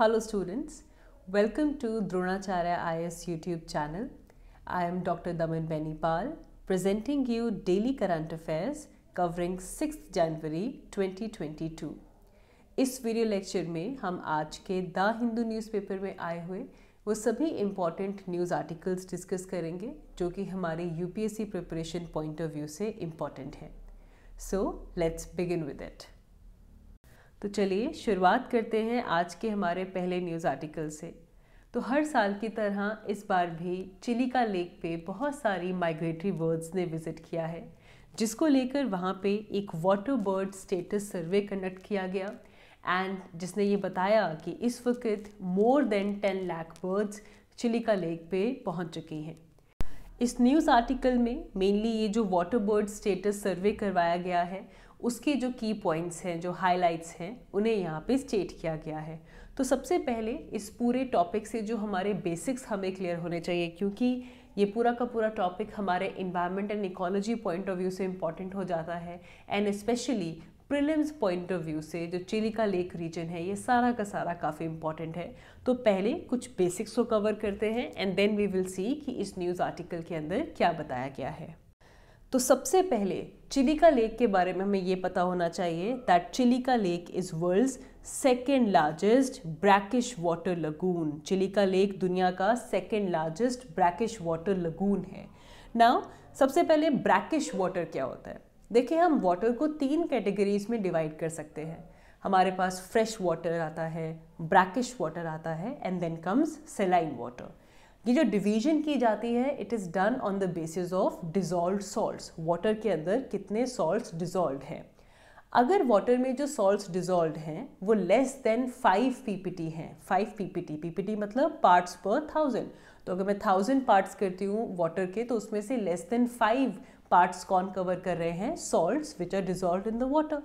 Hello students, welcome to Dronacharya IS YouTube channel. I am Dr. Daman Benipal presenting you daily current affairs covering 6th January 2022. इस video lecture में हम आज के the Hindu newspaper में आए हुए वो सभी इम्पॉर्टेंट न्यूज़ आर्टिकल्स डिस्कस करेंगे जो कि हमारे UPSC preparation point of view से इम्पॉर्टेंट हैं so let's begin with it तो चलिए शुरुआत करते हैं आज के हमारे पहले न्यूज़ आर्टिकल से तो हर साल की तरह इस बार भी चिलिका लेक पे बहुत सारी माइग्रेटरी बर्ड्स ने विज़िट किया है जिसको लेकर वहाँ पे एक water bird status survey conduct किया गया एंड जिसने ये बताया कि इस वक्त more than ten lakh birds Chilika Lake पे पहुँच चुकी हैं इस न्यूज़ आर्टिकल में मेनली ये जो वाटर बर्ड स्टेटस सर्वे करवाया गया है उसके जो की पॉइंट्स हैं जो हाइलाइट्स हैं उन्हें यहाँ पे स्टेट किया गया है तो सबसे पहले इस पूरे टॉपिक से जो हमारे बेसिक्स हमें क्लियर होने चाहिए क्योंकि ये पूरा का पूरा टॉपिक हमारे environment and ecology point of view से इम्पॉर्टेंट हो जाता है and specially prelims point of view से जो चिलिका लेक रीजन है ये सारा का सारा काफ़ी इंपॉर्टेंट है तो पहले कुछ बेसिक्स को कवर करते हैं and then we will see कि इस न्यूज़ आर्टिकल के अंदर क्या बताया गया है तो सबसे पहले चिलिका लेक के बारे में हमें ये पता होना चाहिए that Chilika Lake is world's second largest brackish water lagoon Chilika Lake दुनिया का second largest brackish water lagoon है नाउ सबसे पहले ब्रैकिश वाटर क्या होता है देखिए हम वाटर को तीन कैटेगरीज में डिवाइड कर सकते हैं हमारे पास फ्रेश वाटर आता है ब्रैकिश वाटर आता है and then comes saline water ये जो डिवीजन की जाती है it is done on the basis of dissolve salt water के अंदर कितने सॉल्ट डिजॉल्व हैं अगर वाटर में जो सॉल्ट डिजॉल्व हैं वो लेस देन फाइव पीपीटी हैं फाइव पीपीटी पीपीटी मतलब पार्ट्स पर थाउजेंड तो अगर मैं थाउजेंड पार्ट्स करती हूँ वाटर के तो उसमें से लेस देन फाइव पार्ट्स कौन कवर कर रहे हैं salts which are dissolve in the water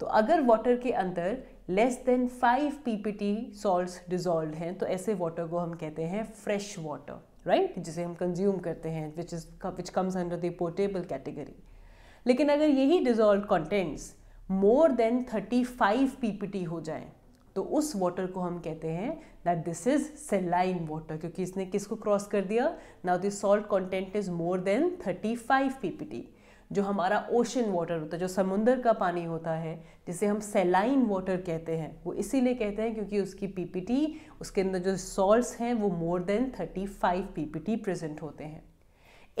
तो अगर वाटर के अंदर less than five P P T salts dissolve हैं तो ऐसे वाटर को हम कहते हैं फ्रेश वाटर राइट जिसे हम कंज्यूम करते हैं which is which comes under the portable category लेकिन अगर यही dissolve contents more than thirty five P P T हो जाए तो उस वाटर को हम कहते हैं that this is saline water क्योंकि इसने किसको क्रॉस कर दिया now this salt content is more than thirty five P P T जो हमारा ओशन वाटर होता है जो समुंदर का पानी होता है जिसे हम सेलाइन वाटर कहते हैं वो इसीलिए कहते हैं क्योंकि उसकी पीपीटी उसके अंदर जो सॉल्ट्स हैं वो मोर देन 35 पीपीटी प्रेजेंट होते हैं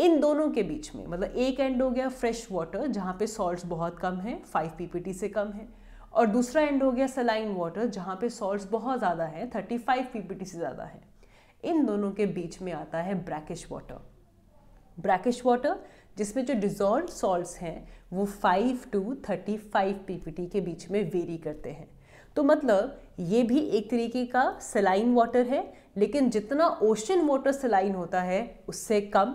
इन दोनों के बीच में मतलब एक एंड हो गया फ्रेश वाटर जहाँ पे सॉल्ट्स बहुत कम है फाइव पीपीटी से कम है और दूसरा एंड हो गया सलाइन वाटर जहाँ पे सॉल्ट्स बहुत ज़्यादा है 35 पीपीटी से ज़्यादा है इन दोनों के बीच में आता है ब्रैकिश वाटर ब्रैकिश वाटर जिसमें जो डिजॉल्व सॉल्ट्स हैं वो 5 टू 35 पीपीटी के बीच में वेरी करते हैं तो मतलब ये भी एक तरीके का सलाइन वाटर है लेकिन जितना ओशन वाटर सलाइन होता है उससे कम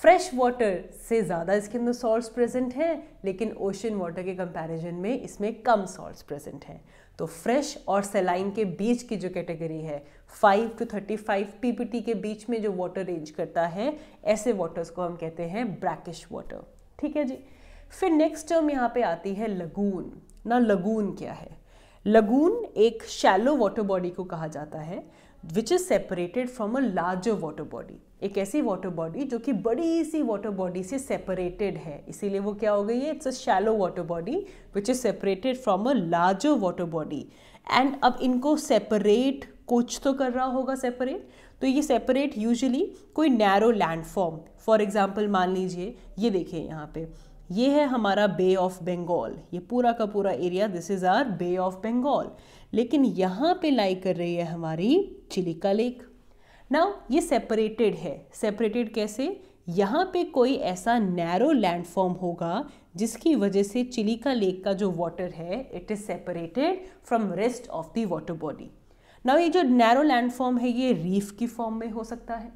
फ्रेश वाटर से ज़्यादा इसके अंदर सॉल्ट्स प्रेजेंट हैं लेकिन ओशन वाटर के कंपैरिजन में इसमें कम सॉल्ट्स प्रेजेंट हैं तो फ्रेश और सेलाइन के बीच की जो कैटेगरी है 5 टू 35 पीपीटी के बीच में जो वाटर रेंज करता है ऐसे वाटर्स को हम कहते हैं ब्रैकिश वाटर ठीक है जी फिर नेक्स्ट टर्म यहाँ पे आती है लगून ना लगून क्या है लगून एक शैलो वाटर बॉडी को कहा जाता है which is separated from a larger water body एक ऐसी वाटर बॉडी जो कि बड़ी सी वाटर बॉडी से सेपरेटेड है इसीलिए वो क्या हो गई है it's a shallow water body which is separated from a larger water body and अब इनको सेपरेट कुछ तो कर रहा होगा सेपरेट तो ये सेपरेट यूजुअली कोई नैरो लैंडफॉर्म फॉर एग्जाम्पल मान लीजिए ये देखें यहाँ पे ये है हमारा बे ऑफ बंगाल ये पूरा का पूरा area this is our Bay of Bengal लेकिन यहाँ पे लाई कर रही है हमारी चिलिका लेक नाउ ये सेपरेटेड है सेपरेटेड कैसे यहाँ पे कोई ऐसा नैरो लैंडफॉर्म होगा जिसकी वजह से चिलिका लेक का जो वाटर है it is separated from rest of the water body now ये जो नैरो लैंडफॉर्म है ये रीफ की फॉर्म में हो सकता है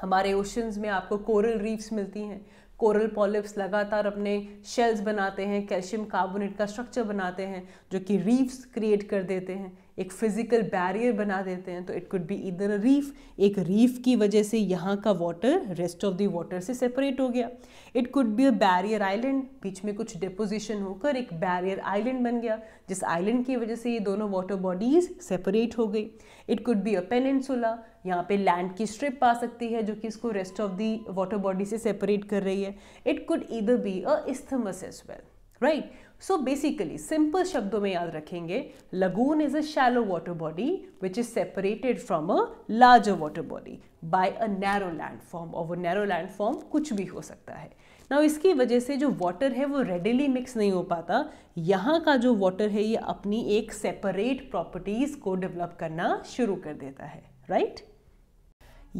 हमारे ओशंस में आपको कोरल रीफ्स मिलती हैं कोरल पॉलिप्स लगातार अपने शेल्स बनाते हैं कैल्शियम कार्बोनेट का स्ट्रक्चर बनाते हैं जो कि रीफ्स क्रिएट कर देते हैं एक फिज़िकल बैरियर बना देते हैं तो इट कुड बी इधर अ रीफ एक रीफ की वजह से यहाँ का water rest of the water से सेपरेट हो गया it could be a barrier island बीच में कुछ डिपोजिशन होकर एक बैरियर आइलैंड बन गया जिस आइलैंड की वजह से ये दोनों वाटर बॉडीज़ सेपरेट हो गई it could be a peninsula यहाँ पे लैंड की स्ट्रिप आ सकती है जो कि इसको rest of the water body से सेपरेट कर रही है इट कुड इधर be a isthmus as well right so basically simple शब्दों में याद रखेंगे lagoon is a shallow water body which is separated from a larger water body by a narrow landform और वो नैरो लैंड फॉर्म कुछ भी हो सकता है ना इसकी वजह से जो वाटर है वो रेडिली मिक्स नहीं हो पाता यहाँ का जो वाटर है ये अपनी एक सेपरेट प्रॉपर्टीज़ को डेवलप करना शुरू कर देता है राइट right?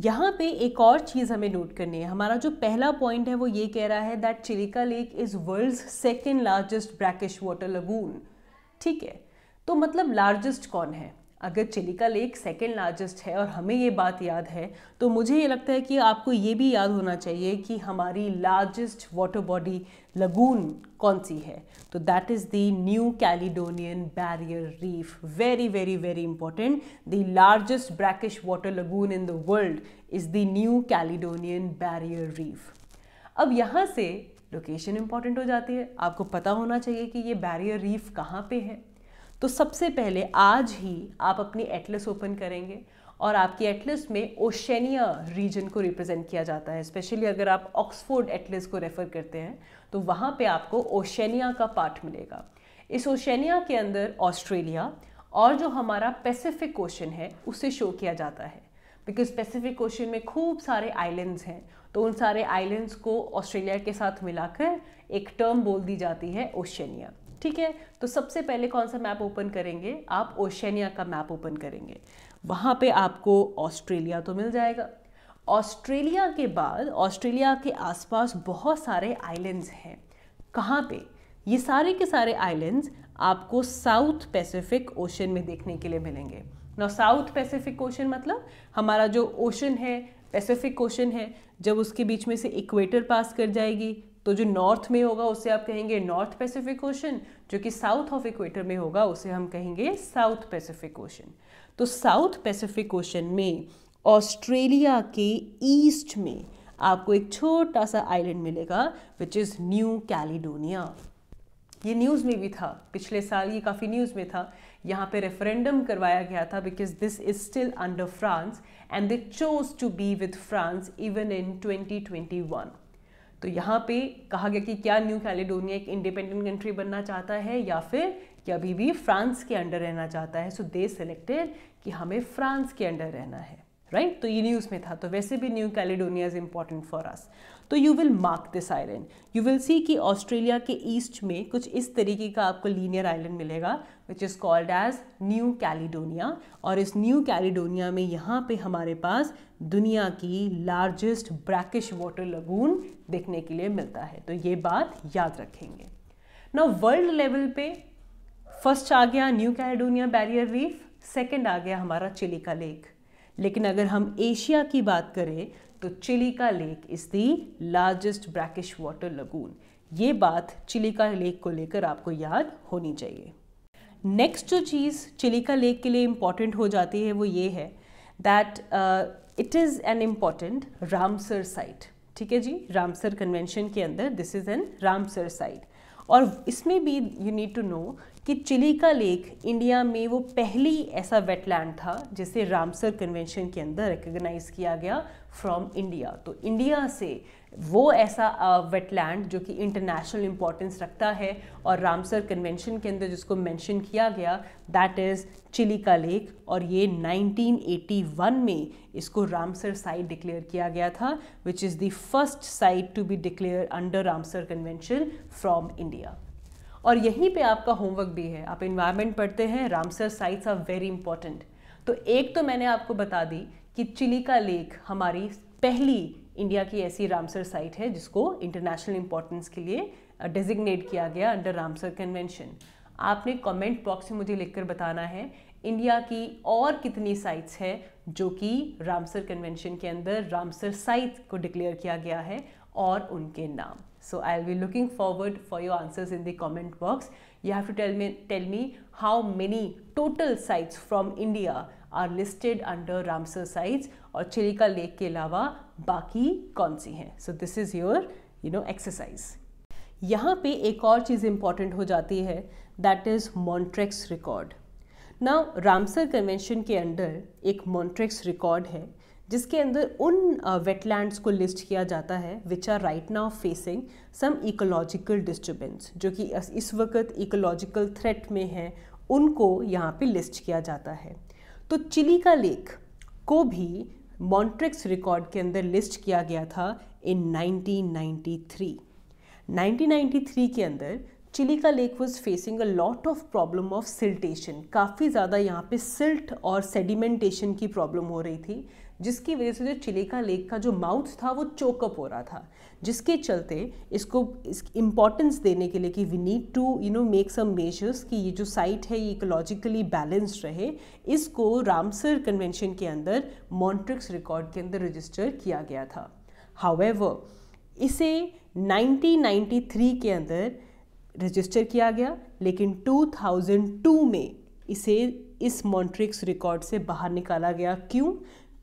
यहाँ पे एक और चीज़ हमें नोट करनी है हमारा जो पहला पॉइंट है वो ये कह रहा है that Chilika Lake is world second largest brackish water lagoon ठीक है तो मतलब लार्जेस्ट कौन है अगर चिलिका लेक सेकेंड लार्जेस्ट है और हमें ये बात याद है तो मुझे ये लगता है कि आपको ये भी याद होना चाहिए कि हमारी लार्जेस्ट वाटर बॉडी लगून कौन सी है तो that is the New Caledonian Barrier Reef very very very important the largest brackish water lagoon in the world is the New Caledonian Barrier Reef अब यहाँ से लोकेशन इंपॉर्टेंट हो जाती है आपको पता होना चाहिए कि ये बैरियर रीफ कहाँ पे है तो सबसे पहले आज ही आप अपनी एटलस ओपन करेंगे और आपकी एटलस में ओशनिया रीजन को रिप्रेजेंट किया जाता है स्पेशली अगर आप ऑक्सफोर्ड एटलस को रेफ़र करते हैं तो वहाँ पे आपको ओशनिया का पार्ट मिलेगा इस ओशनिया के अंदर ऑस्ट्रेलिया और जो हमारा पैसिफिक ओशन है उसे शो किया जाता है बिकॉज पैसिफिक ओशन में खूब सारे आइलैंड्स हैं तो उन सारे आइलैंड्स को ऑस्ट्रेलिया के साथ मिलाकर एक टर्म बोल दी जाती है ओशनिया ठीक है तो सबसे पहले कौन सा मैप ओपन करेंगे आप ओशनिया का मैप ओपन करेंगे वहाँ पे आपको ऑस्ट्रेलिया तो मिल जाएगा ऑस्ट्रेलिया के बाद ऑस्ट्रेलिया के आसपास बहुत सारे आइलैंड्स हैं कहाँ पे ये सारे के सारे आइलैंड्स आपको साउथ पैसिफिक ओशन में देखने के लिए मिलेंगे ना साउथ पैसिफिक ओशन मतलब हमारा जो ओशन है पैसिफिक ओशन है जब उसके बीच में से इक्वेटर पास कर जाएगी तो जो नॉर्थ में होगा उसे आप कहेंगे नॉर्थ पैसिफिक ओशन जो कि साउथ ऑफ इक्वेटर में होगा उसे हम कहेंगे साउथ पैसिफिक ओशन तो साउथ पैसिफिक ओशन में ऑस्ट्रेलिया के ईस्ट में आपको एक छोटा सा आइलैंड मिलेगा विच इज़ न्यू कैलिडोनिया ये न्यूज़ में भी था पिछले साल ये काफ़ी न्यूज़ में था यहाँ पे रेफरेंडम करवाया गया था because this is still under France and they chose to be with France even in 2021 तो यहाँ पे कहा गया कि क्या न्यू कैलिडोनिया एक इंडिपेंडेंट कंट्री बनना चाहता है या फिर कि अभी भी फ्रांस के अंडर रहना चाहता है सो दे सेलेक्टेड कि हमें फ्रांस के अंडर रहना है राइट right? तो ये न्यूज़ में था तो वैसे भी New Caledonia is important for us तो you will mark this island you will see कि ऑस्ट्रेलिया के ईस्ट में कुछ इस तरीके का आपको लीनियर आइलैंड मिलेगा which is called as New Caledonia और इस न्यू कैलिडोनिया में यहाँ पे हमारे पास दुनिया की लार्जेस्ट ब्रैकिश वाटर लगून देखने के लिए मिलता है तो ये बात याद रखेंगे ना वर्ल्ड लेवल पे फर्स्ट आ गया New Caledonia Barrier Reef second आ गया हमारा चिली का लेक लेकिन अगर हम एशिया की बात करें तो Chilika Lake is the largest brackish water lagoon ये बात चिलिका लेक को लेकर आपको याद होनी चाहिए नेक्स्ट जो चीज़ चिलिका लेक के लिए इम्पॉर्टेंट हो जाती है वो ये है that it is an important Ramsar site ठीक है जी रामसर कन्वेंशन के अंदर this is an Ramsar site और इसमें भी यू नीड टू नो कि चिली का लेक इंडिया में वो पहली ऐसा वेटलैंड था जिसे रामसर कन्वेंशन के अंदर रिकग्नाइज किया गया फ्रॉम इंडिया तो इंडिया से वो ऐसा वेटलैंड जो कि इंटरनेशनल इम्पोर्टेंस रखता है और रामसर कन्वेंशन के अंदर जिसको मेंशन किया गया that is Chilika Lake और ये 1981 में इसको रामसर साइट डिक्लेयर किया गया था which is the first site to be declare under Ramsar Convention from India और यहीं पे आपका होमवर्क भी है आप इन्वायरमेंट पढ़ते हैं Ramsar sites are very important तो एक तो मैंने आपको बता दी कि चिली का लेक हमारी पहली इंडिया की ऐसी रामसर साइट है जिसको इंटरनेशनल इंपॉर्टेंस के लिए डेजिग्नेट uh, किया गया अंडर रामसर कन्वेंशन आपने कमेंट बॉक्स में मुझे लिखकर बताना है इंडिया की और कितनी साइट्स हैं जो कि रामसर कन्वेंशन के अंदर रामसर साइट को डिक्लेयर किया गया है और उनके नाम so I'll be looking forward for your answers in the comment box you have to tell me tell me how many total sites from India are listed under Ramsar sites और Chilika Lake के अलावा बाकी कौन सी हैं so this is your you know exercise यहाँ पे एक और चीज़ इम्पॉर्टेंट हो जाती है दैट इज़ मॉन्ट्रेक्स रिकॉर्ड ना रामसर कन्वेंशन के अंडर एक मॉन्ट्रेक्स रिकॉर्ड है जिसके अंदर उन वेटलैंड्स uh, को लिस्ट किया जाता है which are right now facing some ecological disturbance जो कि इस वक्त इकोलॉजिकल थ्रेट में है उनको यहाँ पे लिस्ट किया जाता है तो चिली का लेक को भी मॉन्ट्रिक्स रिकॉर्ड के अंदर लिस्ट किया गया था इन 1993 1993 के अंदर Chilika Lake was facing a lot of problem of siltation काफ़ी ज़्यादा यहाँ पे सिल्ट और सेडिमेंटेशन की प्रॉब्लम हो रही थी जिसकी वजह से जो चिलेका लेक का जो माउथ था वो चोकअप हो रहा था जिसके चलते इसको इस इम्पॉर्टेंस देने के लिए कि we need to you know make some measures कि ये जो साइट है ये इकोलॉजिकली बैलेंस्ड रहे इसको रामसर कन्वेंशन के अंदर मॉन्ट्रिक्स रिकॉर्ड के अंदर रजिस्टर किया गया था हावेवर इसे 1993 के अंदर रजिस्टर किया गया लेकिन 2002 में इसे इस मॉन्ट्रिक्स रिकॉर्ड से बाहर निकाला गया क्यों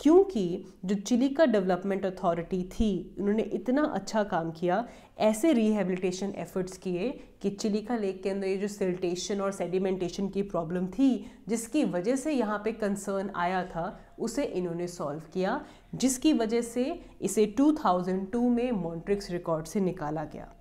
क्योंकि जो चिली का डेवलपमेंट अथॉरिटी थी उन्होंने इतना अच्छा काम किया ऐसे रिहेबिलिटेशन एफर्ट्स किए कि चिलिका लेक के अंदर ये जो सिल्टेशन और सेडिमेंटेशन की प्रॉब्लम थी जिसकी वजह से यहाँ पे कंसर्न आया था उसे इन्होंने सॉल्व किया जिसकी वजह से इसे 2002 में मॉन्ट्रिक्स रिकॉर्ड से निकाला गया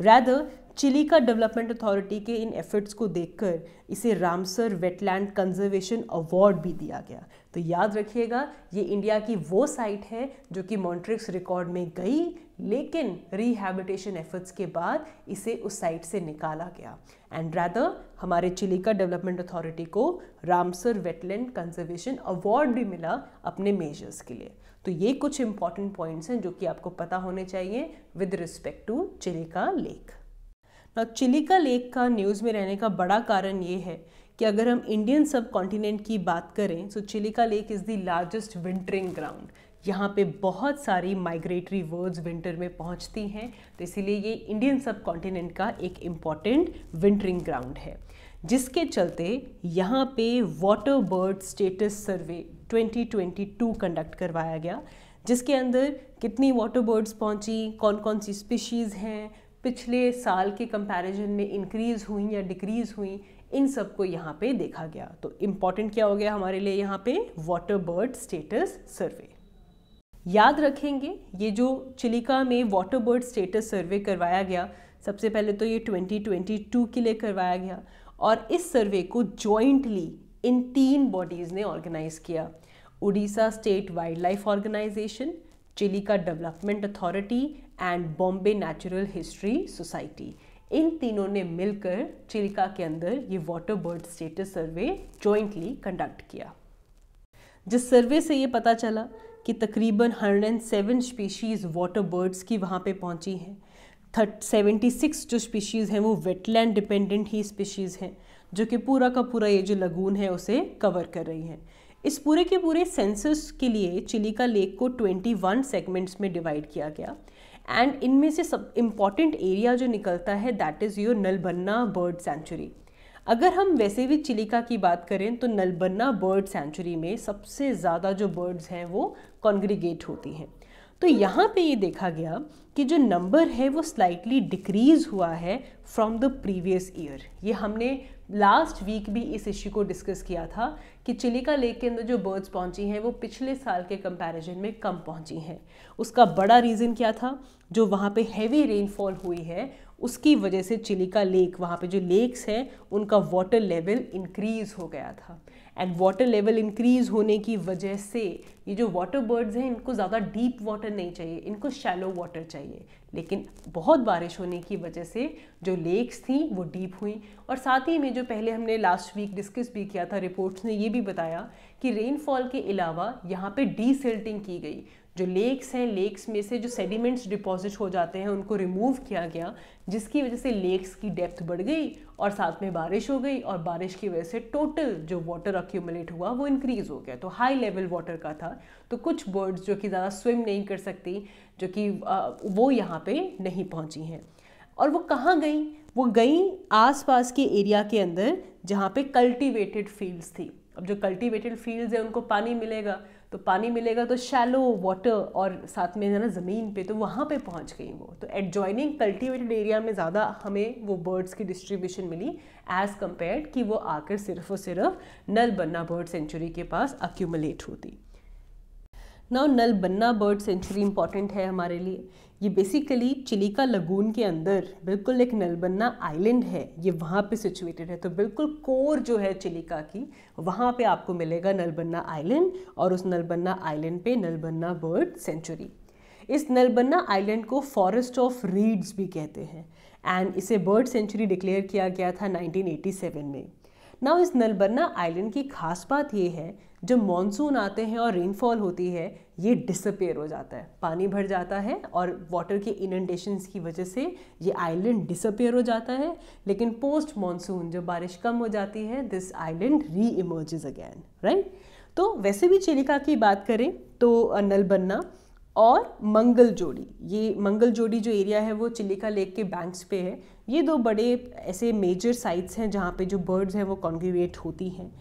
rather Chilika Development Authority के इन एफर्ट्स को देखकर इसे रामसर वेटलैंड कंजर्वेशन अवार्ड भी दिया गया तो याद रखिएगा ये इंडिया की वो साइट है जो कि मॉन्ट्रिक्स रिकॉर्ड में गई लेकिन रिहेबिटेशन एफर्ट्स के बाद इसे उस साइट से निकाला गया एंड रैदर हमारे चिली का डेवलपमेंट अथॉरिटी को रामसर वेटलैंड कंजर्वेशन अवार्ड भी मिला अपने मेजर्स के लिए तो ये कुछ इंपॉर्टेंट पॉइंट्स हैं जो कि आपको पता होने चाहिए with respect to Chilika Lake Chilika Lake का न्यूज़ में रहने का बड़ा कारण ये है कि अगर हम इंडियन सब कॉन्टिनेंट की बात करें तो Chilika Lake is the largest wintering ground यहाँ पे बहुत सारी माइग्रेटरी वर्ड्स विंटर में पहुँचती हैं तो इसीलिए ये इंडियन सब कॉन्टिनेंट का एक इम्पॉर्टेंट विंटरिंग ग्राउंड है जिसके चलते यहाँ पे water bird status survey 2022 conduct करवाया गया जिसके अंदर कितनी वाटर बर्ड्स पहुँची कौन कौन सी स्पीशीज़ हैं पिछले साल के कंपैरिजन में इंक्रीज़ हुई या डिक्रीज़ हुई इन सब को यहाँ पे देखा गया तो इम्पॉर्टेंट क्या हो गया हमारे लिए यहाँ पे वाटर बर्ड स्टेटस सर्वे याद रखेंगे ये जो चिलिका में वाटर बर्ड स्टेटस सर्वे करवाया गया सबसे पहले तो ये 2022 के लिए करवाया गया और इस सर्वे को जॉइंटली इन तीन बॉडीज़ ने ऑर्गेनाइज़ किया Orissa state wildlife organization Chilika Development Authority and Bombay Natural History Society इन तीनों ने मिलकर चिल्का के अंदर ये water bird status survey jointly conduct किया जिस सर्वे से ये पता चला कि तकरीबन 107 स्पीशीज़ वाटर बर्ड्स की वहाँ पे पहुँची हैं थर्ट सेवेंटी सिक्स जो स्पीशीज़ हैं वो वेटलैंड डिपेंडेंट ही स्पीशीज़ हैं जो कि पूरा का पूरा ये जो लगून है उसे कवर कर रही हैं इस पूरे के पूरे सेंसस के लिए चिलिका लेक को 21 सेगमेंट्स में डिवाइड किया गया एंड इनमें से सब इम्पॉर्टेंट एरिया जो निकलता है that is your Nalbana bird sanctuary अगर हम वैसे भी चिलिका की बात करें तो नलबन्ना बर्ड सेंचुरी में सबसे ज़्यादा जो बर्ड्स हैं वो कॉन्ग्रीगेट होती हैं तो यहाँ पे ये देखा गया कि जो नंबर है वो स्लाइटली डिक्रीज़ हुआ है फ्रॉम द प्रीवियस ईयर ये हमने लास्ट वीक भी इस इश्यू को डिस्कस किया था कि चिलिका लेक के अंदर जो बर्ड्स पहुंची हैं वो पिछले साल के कंपैरिजन में कम पहुंची हैं उसका बड़ा रीज़न क्या था जो वहाँ पे हैवी रेनफॉल हुई है उसकी वजह से चिलिका लेक वहाँ पे जो लेक्स हैं उनका वाटर लेवल इंक्रीज़ हो गया था एंड वाटर लेवल इंक्रीज़ होने की वजह से ये जो वाटर बर्ड्स हैं इनको ज़्यादा डीप वाटर नहीं चाहिए इनको शैलो वाटर चाहिए लेकिन बहुत बारिश होने की वजह से जो लेक्स थी वो डीप हुई और साथ ही में जो पहले हमने लास्ट वीक डिस्कस भी किया था रिपोर्ट्स ने ये भी बताया कि रेनफॉल के अलावा यहाँ पे डीसिल्टिंग की गई जो लेक्स हैं लेक्स में से जो सेडिमेंट्स डिपॉजिट हो जाते हैं उनको रिमूव किया गया जिसकी वजह से लेक्स की डेप्थ बढ़ गई और साथ में बारिश हो गई और बारिश की वजह से टोटल जो वाटर अक्यूमुलेट हुआ वो इंक्रीज़ हो गया तो हाई लेवल वाटर का था तो कुछ बर्ड्स जो कि ज़्यादा स्विम नहीं कर सकती जो कि वो यहाँ पर नहीं पहुँची हैं और वो कहाँ गई वो गई आसपास के एरिया के अंदर जहाँ पे कल्टीवेटेड फील्ड्स थी अब जो कल्टीवेटेड फील्ड्स हैं उनको पानी मिलेगा तो पानी मिलेगा तो शैलो वाटर और साथ में है ना ज़मीन पे तो वहाँ पे पहुँच गई वो तो एडजॉइनिंग कल्टिवेटेड एरिया में ज़्यादा हमें वो बर्ड्स की डिस्ट्रीब्यूशन मिली एज़ कम्पेयर कि वो आकर सिर्फ और सिर्फ नल बन्ना बर्ड सेंचुरी के पास अक्यूमलेट होती ना Nalbana bird sanctuary important है हमारे लिए ये बेसिकली चिलिका लगून के अंदर बिल्कुल एक नलबन्ना आइलैंड है ये वहाँ पे सिचुएटेड है तो बिल्कुल कोर जो है चिलिका की वहाँ पे आपको मिलेगा नलबन्ना आइलैंड और उस नलबन्ना आइलैंड पे नलबन्ना बर्ड सेंचुरी इस नलबन्ना आइलैंड को फॉरेस्ट ऑफ रीड्स भी कहते हैं एंड इसे बर्ड सेंचुरी डिक्लेयर किया गया था 1987 में ना इस नलबन्ना आइलैंड की खास बात यह है जब मानसून आते हैं और रेनफॉल होती है ये डिसअपेयर हो जाता है पानी भर जाता है और वाटर के इनंडेशंस की वजह से ये आइलैंड डिसअपेयर हो जाता है लेकिन पोस्ट मानसून जब बारिश कम हो जाती है this island reemerges again right तो वैसे भी चिलिका की बात करें तो नलबन्ना और मंगल जोड़ी ये मंगल जोड़ी जो एरिया है वो चिलिका लेक के बैंक्स पे है ये दो बड़े ऐसे मेजर साइट्स हैं जहाँ पे जो बर्ड्स हैं वो कॉन्ग्रीवेट होती हैं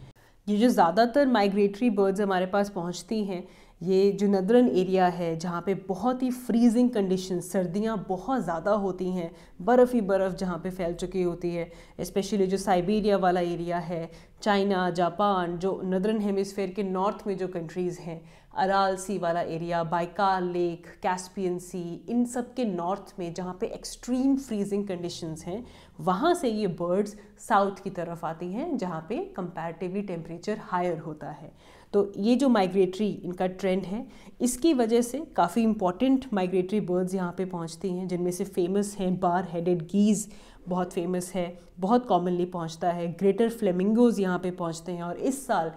ये जो ज़्यादातर माइग्रेटरी बर्ड्स हमारे पास पहुँचती हैं ये जो नदरन एरिया है जहाँ पे बहुत ही फ्रीजिंग कंडीशन सर्दियाँ बहुत ज़्यादा होती हैं बर्फ़ ही बर्फ़ जहाँ पे फैल चुकी होती है इस्पेशली जो साइबेरिया वाला एरिया है चाइना जापान जो नदरन हेमिसफेयर के नॉर्थ में जो कंट्रीज़ हैं अराल सी वाला area Baikal Lake Caspian Sea इन सब के नॉर्थ में जहाँ पे एक्सट्रीम फ्रीजिंग कंडीशंस हैं वहाँ से ये बर्ड्स साउथ की तरफ आती हैं जहाँ पे कंपैरेटिवली टेम्परेचर हायर होता है तो ये जो माइग्रेटरी इनका ट्रेंड है इसकी वजह से काफ़ी इंपॉर्टेंट माइग्रेटरी बर्ड्स यहाँ पे पहुँचती हैं जिनमें से फेमस हैं बार हेडेड गीज़ बहुत फेमस है बहुत कॉमनली पहुँचता है ग्रेटर फ्लेमिंगोज़ यहाँ पे पहुँचते हैं और इस साल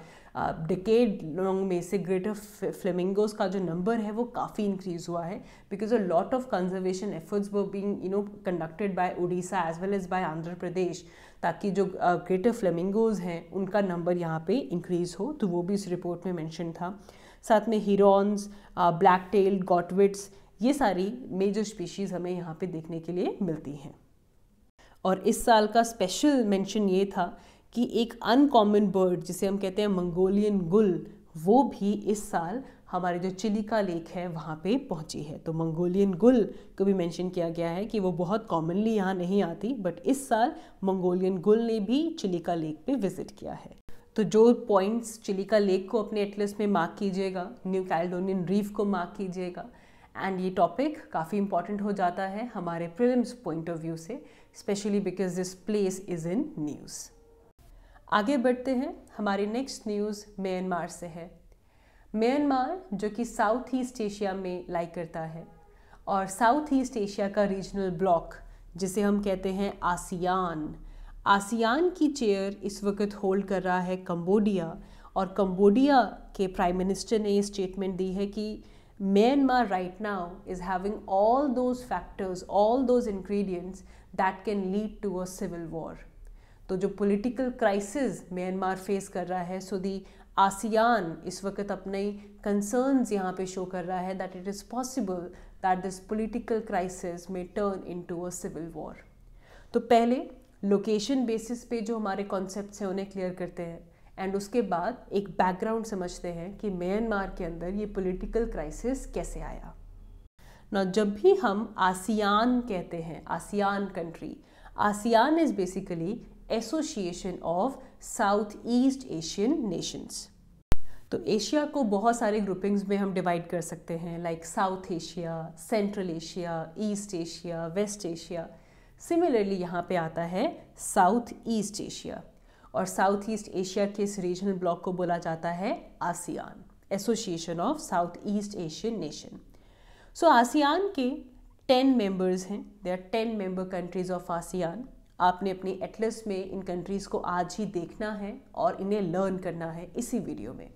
डिकेड लॉन्ग में से ग्रेटर फ्लेमिंगोज़ का जो नंबर है वो काफ़ी इंक्रीज़ हुआ है because a lot of conservation efforts were being you know conducted by Orissa as well as by Andhra Pradesh ताकि जो ग्रेटर फ्लेमिंगोज़ हैं उनका नंबर यहाँ पे इंक्रीज़ हो तो वो भी इस रिपोर्ट में मेंशन था साथ में हीरोन्स ब्लैक टेल्ड गॉटविट्स ये सारी मेजर स्पीशीज़ हमें यहाँ पे देखने के लिए मिलती हैं और इस साल का स्पेशल मेंशन ये था कि एक अनकॉमन बर्ड जिसे हम कहते हैं मंगोलियन गुल वो भी इस साल हमारे जो चिलिका लेक है वहाँ पे पहुँची है तो मंगोलियन गुल को भी मेंशन किया गया है कि वो बहुत कॉमनली यहाँ नहीं आती बट इस साल मंगोलियन गुल ने भी चिलिका लेक पे विज़िट किया है तो जो पॉइंट्स चिलिका लेक को अपने एटलस में मार्क कीजिएगा न्यू कैलडोनियन रीफ को मार्क कीजिएगा एंड ये टॉपिक काफ़ी इंपॉर्टेंट हो जाता है हमारे प्रिलिम्स पॉइंट ऑफ व्यू से specially because this place is in news आगे बढ़ते हैं हमारी नेक्स्ट न्यूज़ म्यांमार से है म्यांमार जो कि साउथ ईस्ट एशिया में लाई करता है और साउथ ईस्ट एशिया का रीजनल ब्लॉक जिसे हम कहते हैं आसियान आसियान की चेयर इस वक्त होल्ड कर रहा है कम्बोडिया और कम्बोडिया के प्राइम मिनिस्टर ने ये स्टेटमेंट दी है कि Myanmar right now is having all those factors all those ingredients that can lead to a civil war तो जो पॉलिटिकल क्राइसिस म्यांमार फेस कर रहा है सो दी आसियान इस वक्त अपने कंसर्न यहाँ पे शो कर रहा है that it is possible that this political crisis may turn to a civil war तो पहले लोकेशन बेसिस पे जो हमारे कॉन्सेप्ट हैं उन्हें क्लियर करते हैं एंड उसके बाद एक बैकग्राउंड समझते हैं कि म्यांमार के अंदर ये पोलिटिकल क्राइसिस कैसे आया ना जब भी हम आसियान कहते हैं ASEAN country ASEAN is basically association of south east Asian nations तो एशिया को बहुत सारे ग्रुपिंग्स में हम डिवाइड कर सकते हैं like south Asia central Asia east Asia west Asia similarly यहाँ पे आता है साउथ ईस्ट एशिया और साउथ ईस्ट एशिया के इस रीजनल ब्लॉक को बोला जाता है ASEAN association of south east Asian nation so ASEAN के टेन मेंबर्स हैं they are ten member countries of ASEAN आपने अपनी एटलस में इन कंट्रीज़ को आज ही देखना है और इन्हें लर्न करना है इसी वीडियो में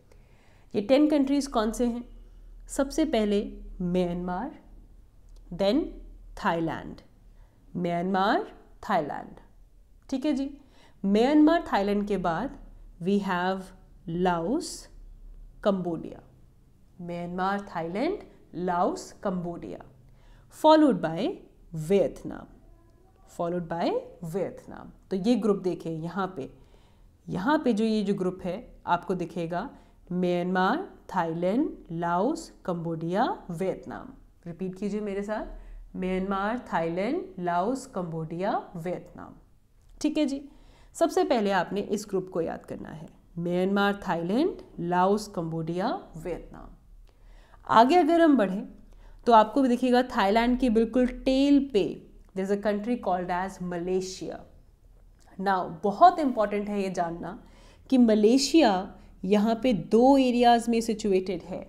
ये टेन कंट्रीज़ कौन से हैं सबसे पहले Myanmar then Thailand Myanmar Thailand ठीक है जी म्यांमार थाईलैंड के बाद we have Laos Cambodia Myanmar Thailand Laos Cambodia followed by Vietnam followed by Vietnam तो ये ग्रुप देखें यहाँ पे यहाँ पे जो ये जो ग्रुप है आपको दिखेगा Myanmar Thailand Laos Cambodia Vietnam repeat कीजिए मेरे साथ Myanmar Thailand Laos Cambodia Vietnam ठीक है जी सबसे पहले आपने इस ग्रुप को याद करना है Myanmar Thailand Laos Cambodia Vietnam आगे अगर हम बढ़ें तो आपको भी दिखेगा थाईलैंड की बिल्कुल टेल पे there's a country called as Malaysia Now बहुत इंपॉर्टेंट है ये जानना कि मलेशिया यहाँ पे दो एरियाज़ में सिचुएटेड है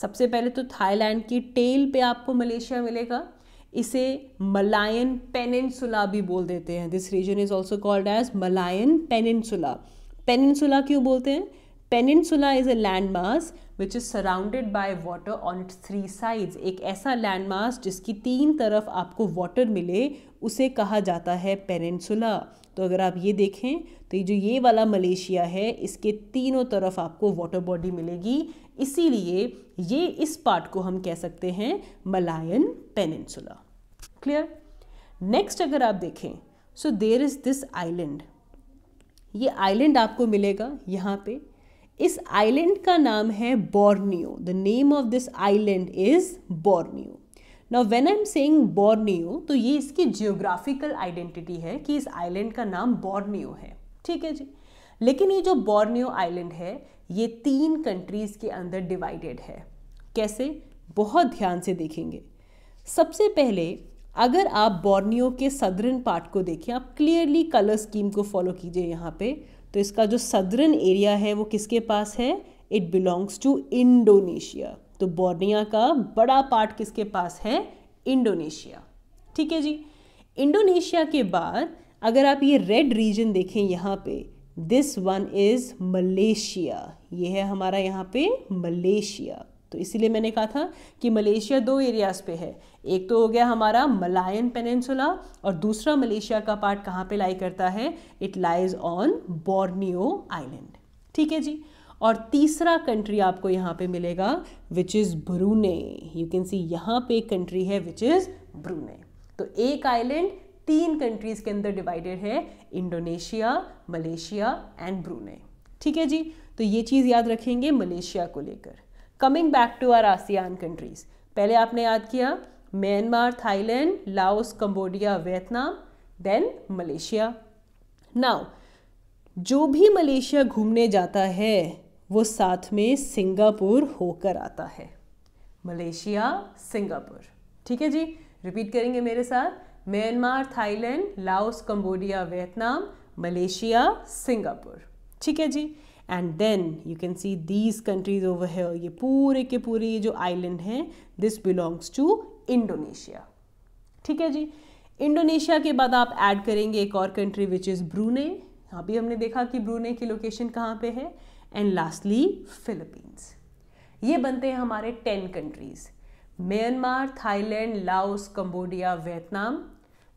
सबसे पहले तो थाईलैंड की टेल पे आपको मलेशिया मिलेगा इसे मलायन पेनिनसुला भी बोल देते हैं this region is also called as Malayan peninsula peninsula क्यों बोलते हैं peninsula is a land mass which is surrounded by water on its three sides एक ऐसा लैंड मास जिसकी तीन तरफ आपको वाटर मिले उसे कहा जाता है पेनिनसुला तो अगर आप ये देखें तो ये जो ये वाला मलेशिया है इसके तीनों तरफ आपको वाटर बॉडी मिलेगी इसीलिए ये इस पार्ट को हम कह सकते हैं मलायन पेनिनसुला क्लियर नेक्स्ट अगर आप देखें so there is this island ये आइलैंड आपको मिलेगा यहाँ पे इस आइलैंड का नाम है Borneo the name of this island is Borneo now when I am saying Borneo तो ये इसकी जियोग्राफिकल आइडेंटिटी है कि इस आइलैंड का नाम बोर्नियो है ठीक है जी लेकिन ये जो बोर्नियो आइलैंड है ये तीन कंट्रीज़ के अंदर डिवाइडेड है कैसे बहुत ध्यान से देखेंगे सबसे पहले अगर आप बोर्नियो के सदरन पार्ट को देखें आप क्लियरली कलर स्कीम को फॉलो कीजिए यहाँ पे तो इसका जो सदरन एरिया है वो किसके पास है इट बिलोंग्स टू इंडोनेशिया तो बोर्निया का बड़ा पार्ट किसके पास है इंडोनेशिया ठीक है जी इंडोनेशिया के बाद अगर आप ये रेड रीजन देखें यहाँ पे दिस वन इज़ मलेशिया ये है हमारा यहाँ पे मलेशिया तो इसीलिए मैंने कहा था कि मलेशिया दो एरियाज़ पे है एक तो हो गया हमारा मलायन पेनेंसुला और दूसरा मलेशिया का पार्ट कहाँ पे लाई करता है it lies on Borneo island ठीक है जी और तीसरा कंट्री आपको यहाँ पे मिलेगा which is Brunei you can see यहाँ पे एक कंट्री है विच इज़ ब्रूने तो एक आइलैंड तीन कंट्रीज़ के अंदर डिवाइडेड है इंडोनेशिया मलेशिया एंड ब्रूने ठीक है जी तो ये चीज़ याद रखेंगे मलेशिया को लेकर coming back to our ASEAN countries पहले आपने याद किया Myanmar Thailand Laos Cambodia Vietnam then Malaysia now जो भी मलेशिया घूमने जाता है वो साथ में सिंगापुर होकर आता है मलेशिया सिंगापुर ठीक है जी रिपीट करेंगे मेरे साथ Myanmar Thailand Laos Cambodia Vietnam Malaysia Singapore ठीक है जी and then you can see these countries over है ये पूरे के पूरे ये जो आइलैंड हैं दिस बिलोंग्स टू इंडोनेशिया ठीक है जी इंडोनेशिया के बाद आप ऐड करेंगे एक और कंट्री विच इज़ ब्रूने अभी हमने देखा कि ब्रूने की लोकेशन कहाँ पे है एंड लास्टली फिलीपींस ये बनते हैं हमारे ten countries Myanmar Thailand Laos Cambodia Vietnam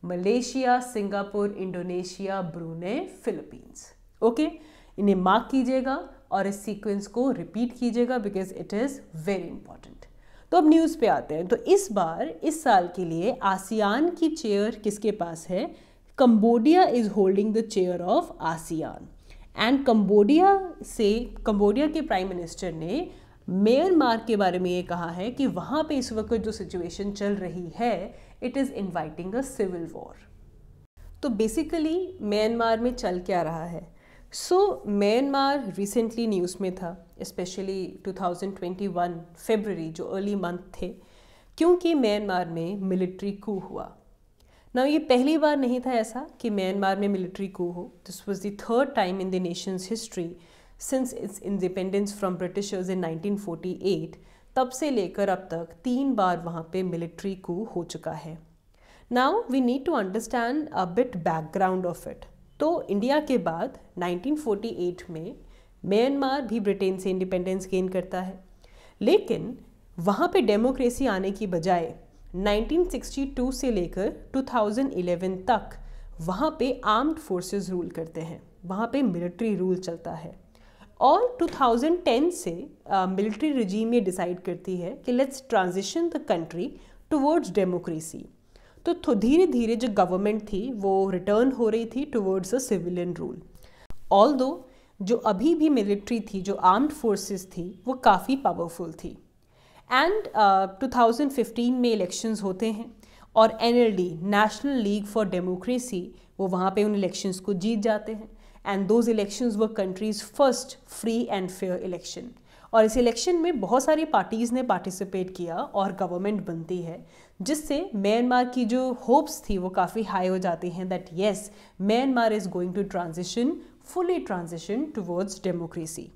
Malaysia Singapore Indonesia Brunei Philippines okay okay? इन्हें मार्क कीजिएगा और इस सीक्वेंस को रिपीट कीजिएगा because it is very important तो अब न्यूज़ पे आते हैं तो इस बार इस साल के लिए आसियान की चेयर किसके पास है Cambodia is holding the chair of ASEAN and Cambodia से कम्बोडिया के प्राइम मिनिस्टर ने म्यांमार के बारे में ये कहा है कि वहाँ पे इस वक्त जो सिचुएशन चल रही है it is inviting a civil war तो बेसिकली म्यांमार में चल क्या रहा है सो म्यांमार रिसेंटली न्यूज़ में था स्पेशली 2021 फेबररी जो अर्ली मंथ थे क्योंकि म्यांमार में मिलिट्री कू हुआ ना ये पहली बार नहीं था ऐसा कि म्यांमार में मिलिट्री कू हो this was the third time in the nation's history since its independence from Britishers in 1948 तब से लेकर अब तक तीन बार वहाँ पे मिलिट्री कू हो चुका है now we need to understand a bit background of it तो इंडिया के बाद 1948 में म्यांमार भी ब्रिटेन से इंडिपेंडेंस गेन करता है लेकिन वहाँ पे डेमोक्रेसी आने की बजाय 1962 से लेकर 2011 तक वहाँ पे आर्म्ड फोर्सेस रूल करते हैं वहाँ पे मिलिट्री रूल चलता है और 2010 से मिलिट्री रिजीम ये डिसाइड करती है कि let's transition the country towards democracy तो धीरे धीरे जो गवर्नमेंट थी वो रिटर्न हो रही थी towards a civilian rule although जो अभी भी मिलिट्री थी जो आर्म्ड फोर्सेस थी वो काफ़ी पावरफुल थी एंड uh, 2015 में इलेक्शंस होते हैं और an national league for democracy वो वहाँ पे उन इलेक्शंस को जीत जाते हैं and those elections were country's first free and fair election और इस इलेक्शन में बहुत सारी पार्टीज़ ने पार्टिसिपेट किया और गवर्नमेंट बनती है जिससे म्यांमार की जो होप्स थी वो काफ़ी हाई हो जाती हैं that yes Myanmar is going to transition fully transition towards democracy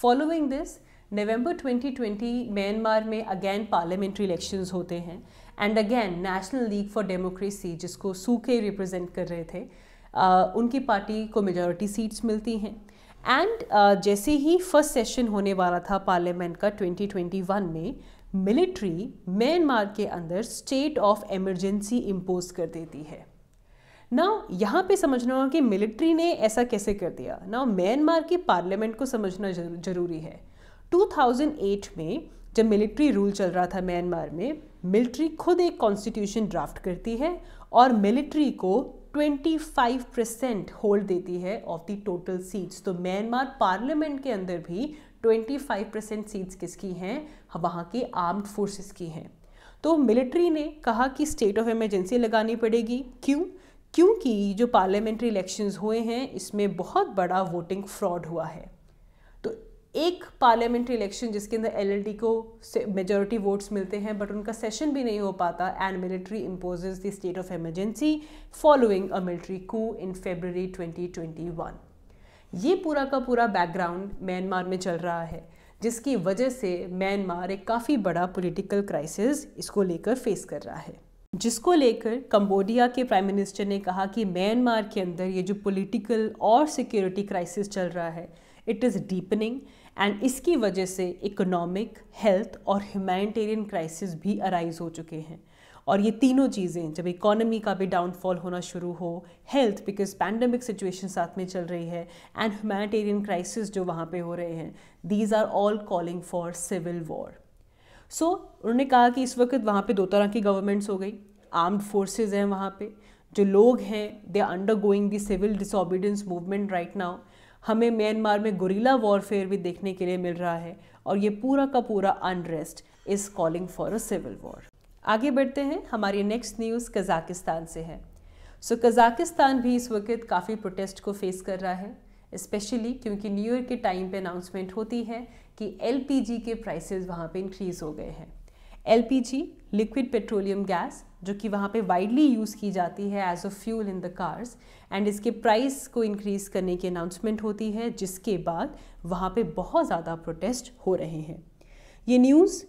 following this November 2020 Myanmar में अगेन पार्लियामेंट्री इलेक्शंस होते हैं and again national league for democracy जिसको सूखे रिप्रेजेंट कर रहे थे uh, उनकी पार्टी को मेजोरिटी सीट्स मिलती हैं एंड uh, जैसे ही फर्स्ट सेशन होने वाला था पार्लियामेंट का 2021 में मिलिट्री म्यांमार के अंदर स्टेट ऑफ इमरजेंसी इम्पोज कर देती है ना यहाँ पे समझना होगा कि मिलिट्री ने ऐसा कैसे कर दिया ना म्यांमार के पार्लियामेंट को समझना जरूरी है 2008 में जब मिलिट्री रूल चल रहा था म्यांमार में मिलिट्री खुद एक कॉन्स्टिट्यूशन ड्राफ्ट करती है और मिलिट्री को 25 परसेंट होल्ड देती है ऑफ द टोटल सीट्स तो म्यांमार पार्लियामेंट के अंदर भी 25 परसेंट सीट्स किसकी हैं वहाँ के आर्म्ड फोर्सेस की हैं तो मिलिट्री ने कहा कि स्टेट ऑफ इमरजेंसी लगानी पड़ेगी क्यों क्योंकि जो पार्लियामेंट्री इलेक्शंस हुए हैं इसमें बहुत बड़ा वोटिंग फ्रॉड हुआ है तो एक पार्लियामेंट्री इलेक्शन जिसके अंदर एल को मेजोरिटी वोट्स मिलते हैं बट उनका सेशन भी नहीं हो पाता and military impose the state of emergency following a military coup in February 2021 ये पूरा का पूरा बैकग्राउंड म्यांमार में चल रहा है जिसकी वजह से म्यांमार एक काफ़ी बड़ा पॉलिटिकल क्राइसिस इसको लेकर फेस कर रहा है जिसको लेकर कंबोडिया के प्राइम मिनिस्टर ने कहा कि म्यांमार के अंदर ये जो पॉलिटिकल और सिक्योरिटी क्राइसिस चल रहा है इट इज़ डीपनिंग एंड इसकी वजह से इकोनॉमिक हेल्थ और ह्यूमैनिटेरियन क्राइसिस भी अराइज हो चुके हैं और ये तीनों चीज़ें जब इकोनॉमी का भी डाउनफॉल होना शुरू हो हेल्थ बिकॉज पैंडमिक सिचुएशन साथ में चल रही है एंड ह्यूमैनिटेरियन क्राइसिस जो वहाँ पे हो रहे हैं these are all calling for civil war so उन्होंने कहा कि इस वक्त वहाँ पे दो तरह की गवर्नमेंट्स हो गई आर्म्ड फोर्सेज हैं वहाँ पे जो लोग हैं they are undergoing the civil disobedience movement right now हमें म्यांमार में गुरीला वॉरफेयर भी देखने के लिए मिल रहा है और ये पूरा का पूरा unrest is calling for a civil war आगे बढ़ते हैं हमारी नेक्स्ट न्यूज़ कजाकिस्तान से है सो so, कजाकिस्तान भी इस वक्त काफ़ी प्रोटेस्ट को फेस कर रहा है स्पेशली क्योंकि न्यू ईयर के टाइम पे अनाउंसमेंट होती है कि एलपीजी के प्राइसेस वहाँ पे इंक्रीज़ हो गए हैं एलपीजी लिक्विड पेट्रोलियम गैस जो कि वहाँ पे वाइडली यूज़ की जाती है as a fuel in the cars and इसके प्राइस को इंक्रीज़ करने की अनाउंसमेंट होती है जिसके बाद वहाँ पे बहुत ज़्यादा प्रोटेस्ट हो रहे हैं ये न्यूज़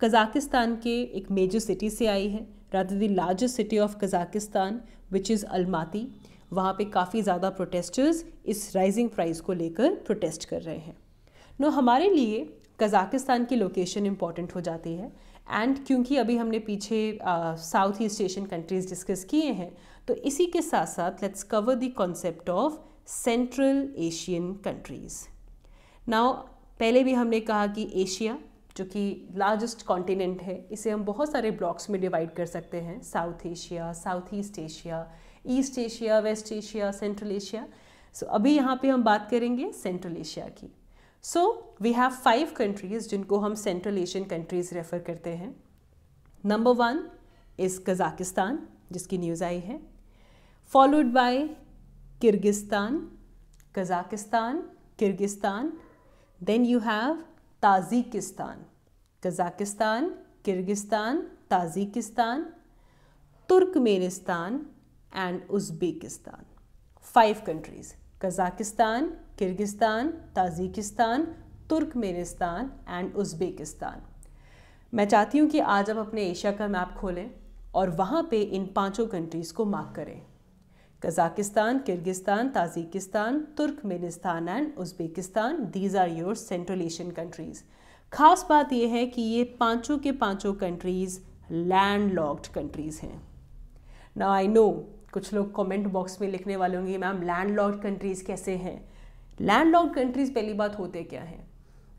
कज़ाकिस्तान के एक मेजर सिटी से आई है rather the largest city of Kazakhstan which is Almaty वहाँ पे काफ़ी ज़्यादा प्रोटेस्टर्स इस राइजिंग प्राइस को लेकर प्रोटेस्ट कर रहे हैं नो हमारे लिए कज़ाकिस्तान की लोकेशन इम्पॉर्टेंट हो जाती है एंड क्योंकि अभी हमने पीछे south east Asian countries discuss किए हैं तो इसी के साथ साथ let's cover the concept of central Asian countries now पहले भी हमने कहा कि एशिया जो कि लार्जेस्ट कॉन्टिनेंट है इसे हम बहुत सारे ब्लॉक्स में डिवाइड कर सकते हैं south Asia south east Asia east Asia west Asia central Asia so अभी यहाँ पे हम बात करेंगे सेंट्रल एशिया की so we have five countries जिनको हम सेंट्रल एशियन कंट्रीज़ रेफ़र करते हैं नंबर वन इज़ कज़ाकिस्तान जिसकी न्यूज़ आई है followed by Kyrgyzstan Kazakhstan Kyrgyzstan then you have Tajikistan Kazakhstan Kyrgyzstan Tajikistan Turkmenistan and Uzbekistan five countries Kazakhstan Kyrgyzstan Tajikistan Turkmenistan and Uzbekistan मैं चाहती हूँ कि आज आप अपने एशिया का मैप खोलें और वहाँ पे इन पांचों कंट्रीज़ को मार्क करें Kazakhstan, Kyrgyzstan, Tajikistan, Turkmenistan and Uzbekistan. These are your Central Asian countries. खास बात यह है कि ये पांचों के पांचों कंट्रीज़ लैंड लॉक्ड कंट्रीज़ हैं ना आई नो कुछ लोग कमेंट बॉक्स में लिखने वाले होंगे मैम लैंड लॉक्ड कंट्रीज़ कैसे हैं लैंड लॉक्ड कंट्रीज़ पहली बात होते क्या हैं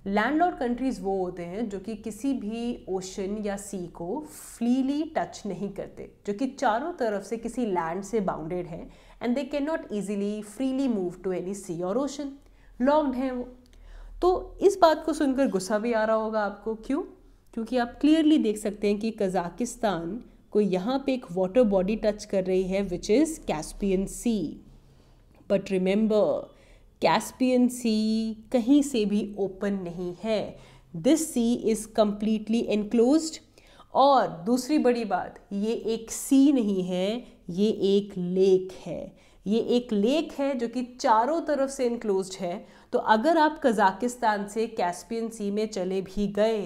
लैंडलॉर्ड कंट्रीज़ वो होते हैं जो कि किसी भी ओशन या सी को फ्रीली टच नहीं करते जो कि चारों तरफ से किसी लैंड से बाउंडेड है and they can not easily freely move to any sea और ओशन लॉक्ड हैं वो तो इस बात को सुनकर गुस्सा भी आ रहा होगा आपको क्यों क्योंकि आप क्लियरली देख सकते हैं कि कजाकिस्तान को यहाँ पे एक वाटर बॉडी टच कर रही है which is Caspian sea but remember Caspian sea कहीं से भी ओपन नहीं है this sea is completely enclose और दूसरी बड़ी बात ये एक सी नहीं है ये एक लेक है ये एक लेक है जो कि चारों तरफ से इनक्लोज है तो अगर आप कजाकिस्तान से कैस्पियन सी में चले भी गए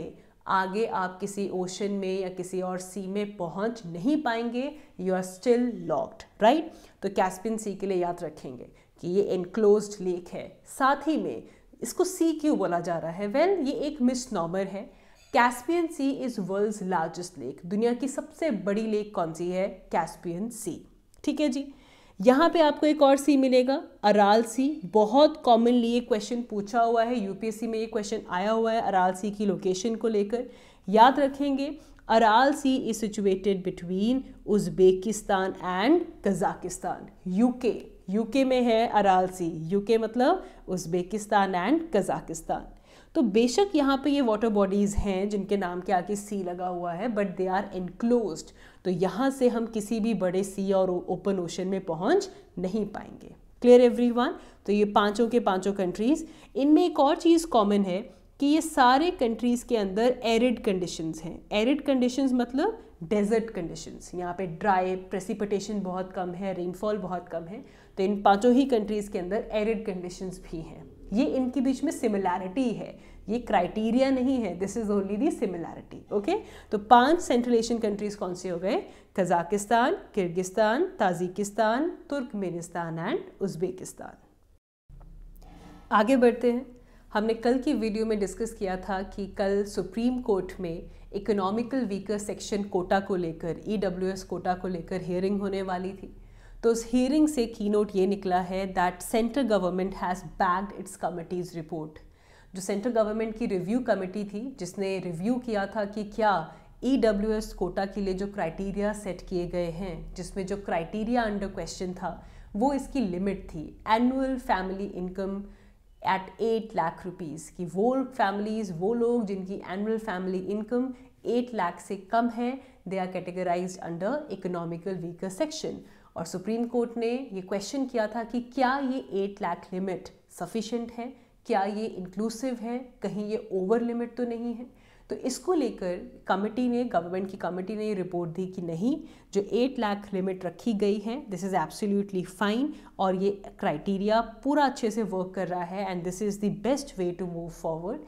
आगे आप किसी ओशन में या किसी और सी में पहुंच नहीं पाएंगे you are still locked right तो कैस्पियन सी के लिए याद रखेंगे कि ये इनक्लोज लेक है साथ ही में इसको सी क्यों बोला जा रहा है वेल well, ये एक मिस नॉमर है Caspian sea is world largest lake दुनिया की सबसे बड़ी लेक कौन सी है कैस्पियन सी ठीक है जी यहाँ पे आपको एक और सी मिलेगा अराल सी बहुत कॉमनली ये क्वेश्चन पूछा हुआ है यूपीएससी में ये क्वेश्चन आया हुआ है अराल सी की लोकेशन को लेकर याद रखेंगे Aral sea is situated between Uzbekistan and Kazakhstan UK UK में है अरालसी यूके मतलब उज्बेकिस्तान एंड कजाकिस्तान तो बेशक यहाँ पे ये वाटर बॉडीज़ हैं जिनके नाम के आगे सी लगा हुआ है बट दे आर इनक्लोज तो यहाँ से हम किसी भी बड़े सी और ओपन ओशन में पहुँच नहीं पाएंगे क्लियर एवरी वन तो ये पाँचों के पाँचों कंट्रीज़ इनमें एक और चीज़ कॉमन है कि ये सारे कंट्रीज़ के अंदर एरिड कंडीशंस हैं एरिड कंडीशंस मतलब डेजर्ट कंडीशंस यहाँ पे ड्राई प्रेसिपिटेशन बहुत कम है रेनफॉल बहुत कम है तो इन पांचों ही कंट्रीज़ के अंदर एरिड कंडीशंस भी हैं ये इनके बीच में सिमिलैरिटी है ये क्राइटेरिया नहीं है this is only the similarity okay तो पांच सेंट्रल एशियन कंट्रीज कौन से हो गए Kazakhstan Kyrgyzstan Tajikistan Turkmenistan and Uzbekistan आगे बढ़ते हैं हमने कल की वीडियो में डिस्कस किया था कि कल सुप्रीम कोर्ट में इकोनॉमिकल वीकर सेक्शन कोटा को लेकर ई e कोटा को लेकर हियरिंग होने वाली थी तो उस हियरिंग से की नोट ये निकला है that central government has bagged its committee's report जो सेंट्रल गवर्नमेंट की रिव्यू कमेटी थी जिसने रिव्यू किया था कि क्या ई डब्ल्यू एस कोटा के लिए जो क्राइटेरिया सेट किए गए हैं जिसमें जो क्राइटेरिया अंडर क्वेश्चन था वो इसकी लिमिट थी annual family income eight eight lakh rupees कि वो फैमिलीज़ वो लोग जिनकी annual family income eight lakh से कम है they are categorise under economical weaker section और सुप्रीम कोर्ट ने ये क्वेश्चन किया था कि क्या ये एट लाख लिमिट सफिशेंट है क्या ये इंक्लूसिव है कहीं ये ओवर लिमिट तो नहीं है तो इसको लेकर कमेटी ने गवर्नमेंट की कमेटी ने ये रिपोर्ट दी कि नहीं जो एट लाख लिमिट रखी गई है दिस इज़ एब्सोल्यूटली फ़ाइन और ये क्राइटेरिया पूरा अच्छे से वर्क कर रहा है and this is the best way to move forward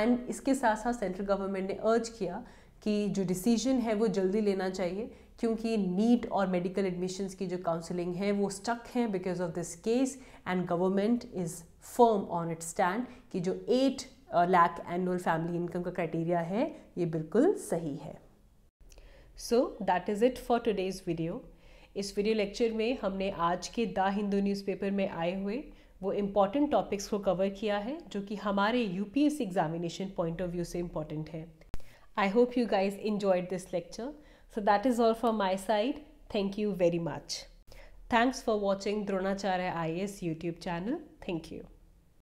and इसके साथ साथ सेंट्रल गवर्नमेंट ने अर्ज किया कि जो डिसीजन है वो जल्दी लेना चाहिए क्योंकि नीट और मेडिकल एडमिशन्स की जो काउंसलिंग है वो स्टक हैं because of this case and government is firm on it stand कि जो eight lakh annual family income का क्राइटेरिया है ये बिल्कुल सही है so that is it for today's video इस वीडियो लेक्चर में हमने आज के द हिंदू न्यूज़पेपर में आए हुए वो इम्पॉर्टेंट टॉपिक्स को कवर किया है जो कि हमारे U P S examination point of view से इम्पॉर्टेंट है I hope you guys enjoyed this lecture so that is all for my side thank you very much thanks for watching Dronacharya I S YouTube channel thank you